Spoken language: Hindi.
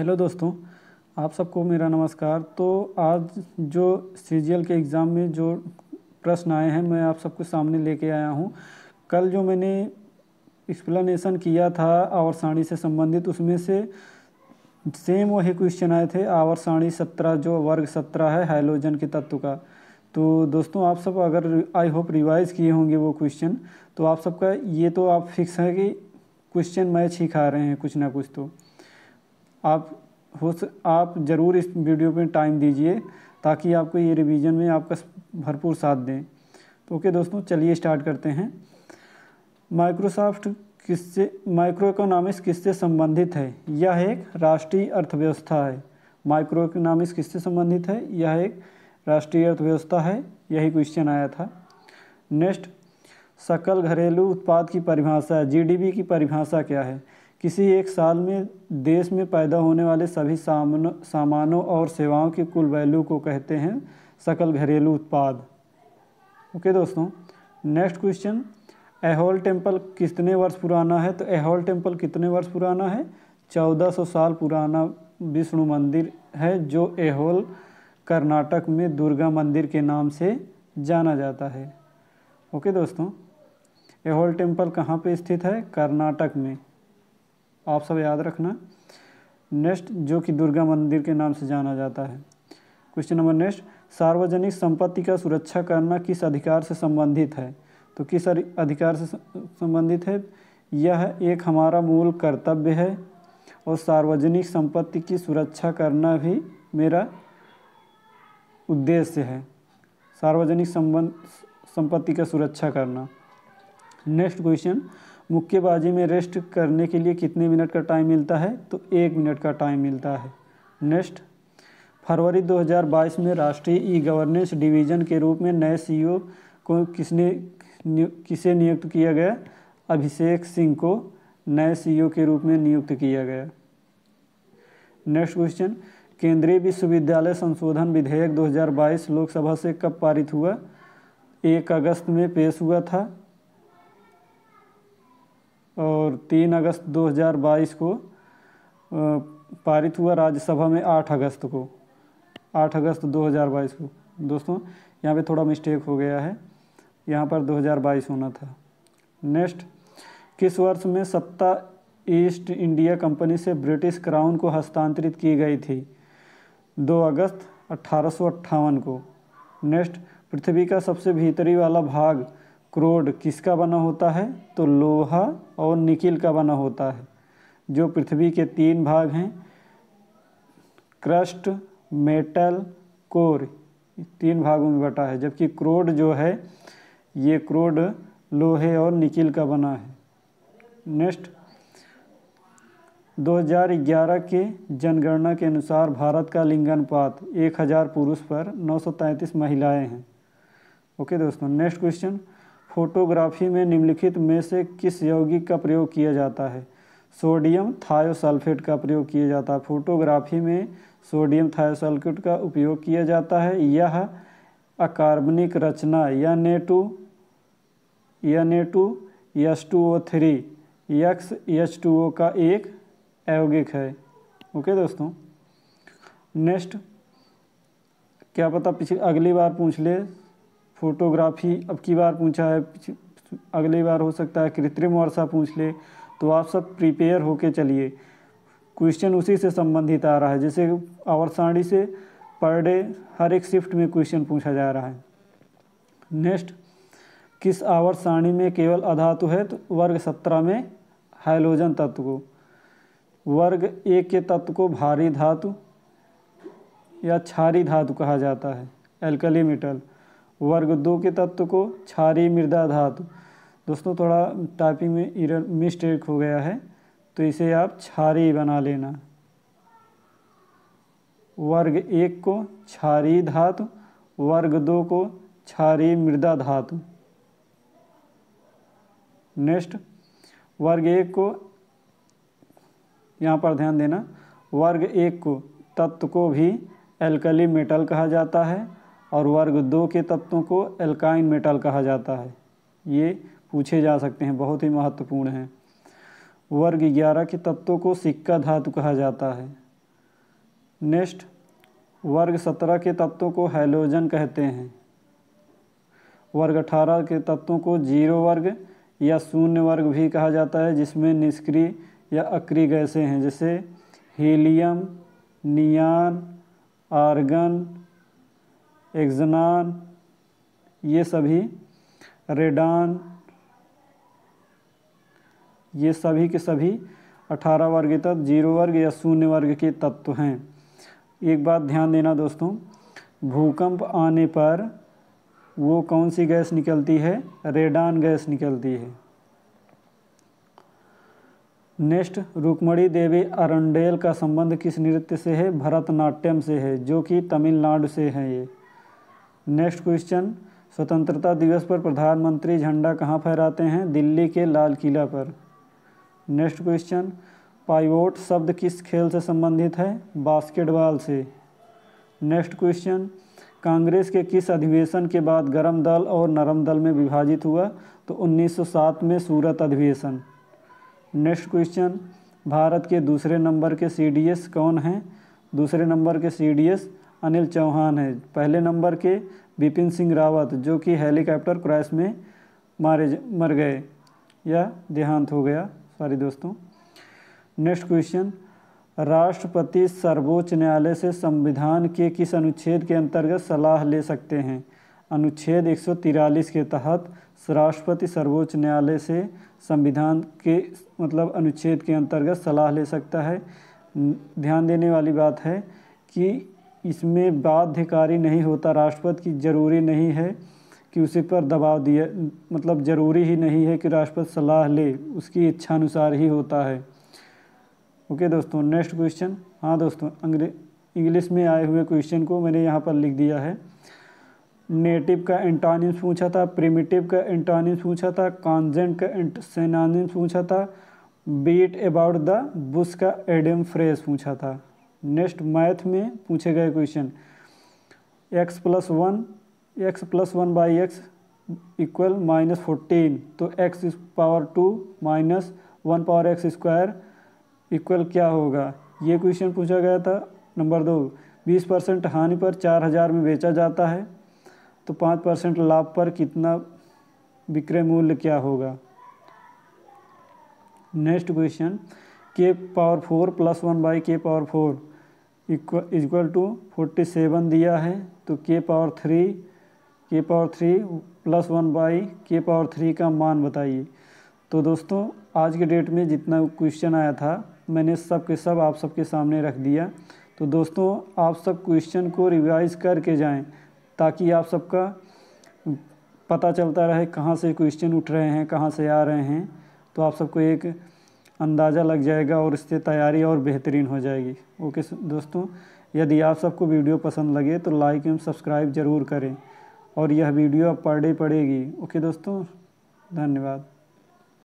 हेलो दोस्तों आप सबको मेरा नमस्कार तो आज जो सी के एग्ज़ाम में जो प्रश्न आए हैं मैं आप सबको सामने लेके आया हूँ कल जो मैंने एक्सप्लेनेशन किया था आवर साणी से संबंधित उसमें से सेम वही क्वेश्चन आए थे आवर साणी सत्रह जो वर्ग सत्रह है हाइलोजन के तत्व का तो दोस्तों आप सब अगर आई होप रिवाइज़ किए होंगे वो क्वेश्चन तो आप सबका ये तो आप फिक्स है कि क्वेश्चन मैच ही खा रहे हैं कुछ ना कुछ तो आप हो आप ज़रूर इस वीडियो पर टाइम दीजिए ताकि आपको ये रिवीजन में आपका भरपूर साथ दें तो ओके दोस्तों चलिए स्टार्ट करते हैं माइक्रोसॉफ्ट किससे माइक्रो इकोनॉमिक्स किससे संबंधित है यह एक राष्ट्रीय अर्थव्यवस्था है माइक्रो इकोनॉमिक्स किससे संबंधित है यह एक राष्ट्रीय अर्थव्यवस्था है यही क्वेश्चन आया था नेक्स्ट सकल घरेलू उत्पाद की परिभाषा जीडीपी की परिभाषा क्या है किसी एक साल में देश में पैदा होने वाले सभी सामान सामानों और सेवाओं की कुल वैल्यू को कहते हैं सकल घरेलू उत्पाद ओके दोस्तों नेक्स्ट क्वेश्चन एहोल टेम्पल कितने वर्ष पुराना है तो एहोल टेम्पल कितने वर्ष पुराना है 1400 साल पुराना विष्णु मंदिर है जो एहोल कर्नाटक में दुर्गा मंदिर के नाम से जाना जाता है ओके दोस्तों एहोल टेम्पल कहाँ पे स्थित है कर्नाटक में आप सब याद रखना नेक्स्ट जो कि दुर्गा मंदिर के नाम से जाना जाता है क्वेश्चन नंबर नेक्स्ट सार्वजनिक संपत्ति का सुरक्षा करना किस अधिकार से संबंधित है तो किस अधिकार से संबंधित है यह एक हमारा मूल कर्तव्य है और सार्वजनिक संपत्ति की सुरक्षा करना भी मेरा उद्देश्य है सार्वजनिक संबंध संपत्ति का सुरक्षा करना नेक्स्ट क्वेश्चन मुक्केबाजी में रेस्ट करने के लिए कितने मिनट का टाइम मिलता है तो एक मिनट का टाइम मिलता है नेक्स्ट फरवरी 2022 में राष्ट्रीय ई गवर्नेंस डिवीजन के रूप में नए सीईओ e को किसने किसे नियुक्त किया गया अभिषेक सिंह को नए सीईओ e के रूप में नियुक्त किया गया नेक्स्ट क्वेश्चन केंद्रीय विश्वविद्यालय संशोधन विधेयक 2022 लोकसभा से कब पारित हुआ एक अगस्त में पेश हुआ था और 3 अगस्त 2022 को पारित हुआ राज्यसभा में 8 अगस्त को 8 अगस्त 2022 को दोस्तों यहाँ पे थोड़ा मिस्टेक हो गया है यहाँ पर 2022 होना था नेक्स्ट किस वर्ष में सत्ता ईस्ट इंडिया कंपनी से ब्रिटिश क्राउन को हस्तांतरित की गई थी 2 अगस्त अट्ठारह को नेक्स्ट पृथ्वी का सबसे भीतरी वाला भाग क्रोड किसका बना होता है तो लोहा और निकिल का बना होता है जो पृथ्वी के तीन भाग हैं क्रस्ट मेटल कोर तीन भागों में बटा है जबकि क्रोड जो है ये क्रोड लोहे और निकिल का बना है नेक्स्ट 2011 के जनगणना के अनुसार भारत का लिंगनपात 1000 पुरुष पर 933 महिलाएं हैं ओके दोस्तों नेक्स्ट क्वेश्चन फोटोग्राफी में निम्नलिखित में से किस यौगिक का प्रयोग किया जाता है सोडियम थायोसल्फेट का प्रयोग किया जाता है फोटोग्राफी में सोडियम थायोसल्फेट का उपयोग किया जाता है यह अकार्बनिक रचना या ने टू या ने two S two O three x H two O का एक यौगिक है ओके दोस्तों नेक्स्ट क्या पता पिछले अगली बार पूछ ले फोटोग्राफी अब की बार पूछा है अगली बार हो सकता है कृत्रिम वर्षा पूछ ले तो आप सब प्रिपेयर होके चलिए क्वेश्चन उसी से संबंधित आ रहा है जैसे आवर साड़ी से पर डे हर एक शिफ्ट में क्वेश्चन पूछा जा रहा है नेक्स्ट किस आवर साड़ी में केवल अधातु है तो वर्ग सत्रह में हाइलोजन तत्व को वर्ग एक के तत्व को भारी धातु या क्षारी धातु कहा जाता है एल्कली मेटल वर्ग दो के तत्व को क्षारी मृदा धातु दोस्तों थोड़ा टाइपिंग में इरर मिस्टेक हो गया है तो इसे आप क्षारी बना लेना वर्ग एक को क्षारी धातु वर्ग दो को क्षारी मृदा धातु नेक्स्ट वर्ग एक को यहाँ पर ध्यान देना वर्ग एक को तत्व को भी एल्कली मेटल कहा जाता है और वर्ग दो के तत्वों को एल्काइन मेटल कहा जाता है ये पूछे जा सकते हैं बहुत ही महत्वपूर्ण हैं वर्ग ग्यारह के तत्वों को सिक्का धातु कहा जाता है नेक्स्ट वर्ग सत्रह के तत्वों को हेलोजन कहते हैं वर्ग अठारह के तत्वों को जीरो वर्ग या शून्य वर्ग भी कहा जाता है जिसमें निष्क्रिय या अक्रिय गैसें हैं जैसे हीलियम नियान आर्गन एक्जनान ये सभी रेडान ये सभी के सभी अठारह वर्ग तत्व जीरो वर्ग या शून्य वर्ग के तत्व हैं एक बात ध्यान देना दोस्तों भूकंप आने पर वो कौन सी गैस निकलती है रेडान गैस निकलती है नेक्स्ट रुकमणी देवी अरंडेल का संबंध किस नृत्य से है भरतनाट्यम से है जो कि तमिलनाडु से है ये नेक्स्ट क्वेश्चन स्वतंत्रता दिवस पर प्रधानमंत्री झंडा कहाँ फहराते हैं दिल्ली के लाल किला पर नेक्स्ट क्वेश्चन पाइवोट शब्द किस खेल से संबंधित है बास्केटबॉल से नेक्स्ट क्वेश्चन कांग्रेस के किस अधिवेशन के बाद गर्म दल और नरम दल में विभाजित हुआ तो 1907 में सूरत अधिवेशन नेक्स्ट क्वेश्चन भारत के दूसरे नंबर के सीडीएस कौन हैं दूसरे नंबर के सीडीएस अनिल चौहान है पहले नंबर के बिपिन सिंह रावत जो कि हेलीकॉप्टर क्रैश में मारे मर गए या देहांत हो गया सॉरी दोस्तों नेक्स्ट क्वेश्चन राष्ट्रपति सर्वोच्च न्यायालय से संविधान के किस अनुच्छेद के अंतर्गत सलाह ले सकते हैं अनुच्छेद एक के तहत राष्ट्रपति सर्वोच्च न्यायालय से संविधान के मतलब अनुच्छेद के अंतर्गत सलाह ले सकता है ध्यान देने वाली बात है कि इसमें बाध्यकारी नहीं होता राष्ट्रपति की ज़रूरी नहीं है कि उसी पर दबाव दिया मतलब ज़रूरी ही नहीं है कि राष्ट्रपति सलाह ले उसकी इच्छा अनुसार ही होता है ओके दोस्तों नेक्स्ट क्वेश्चन हाँ दोस्तों अंग्रेज इंग्लिश में आए हुए क्वेश्चन को मैंने यहाँ पर लिख दिया है नेटिव का एंटानिम्स पूछा था प्रिमिटिव का एंटानिम्स पूछा था कॉन्जेंट का सेनानिम्स पूछा था बीट अबाउट द बुश का एडम फ्रेज पूछा था नेक्स्ट मैथ में पूछे गए question X plus one X plus one by X equal minus fourteen तो X power two minus one power X square equal क्या होगा ये क्वेश्चन पूछा गया था नंबर दो बीस परसेंट हानि पर चार हज़ार में बेचा जाता है तो पाँच परसेंट लाभ पर कितना विक्रय मूल्य क्या होगा next question K power four plus one by K power four equal equal to forty seven दिया है तो K power three K power three plus one by K power three का मान बताइए तो दोस्तों आज के डेट में जितना क्वेश्चन आया था मैंने सब के सब आप सबके सामने रख दिया तो दोस्तों आप सब क्वेश्चन को रिवाइज करके जाएं ताकि आप सबका पता चलता रहे कहाँ से क्वेश्चन उठ रहे हैं कहाँ से आ रहे हैं तो आप सबको एक अंदाज़ा लग जाएगा और इससे तैयारी और बेहतरीन हो जाएगी ओके दोस्तों यदि आप सबको वीडियो पसंद लगे तो लाइक एवं सब्सक्राइब ज़रूर करें और यह वीडियो अब पढ़े पड़ेगी ओके दोस्तों धन्यवाद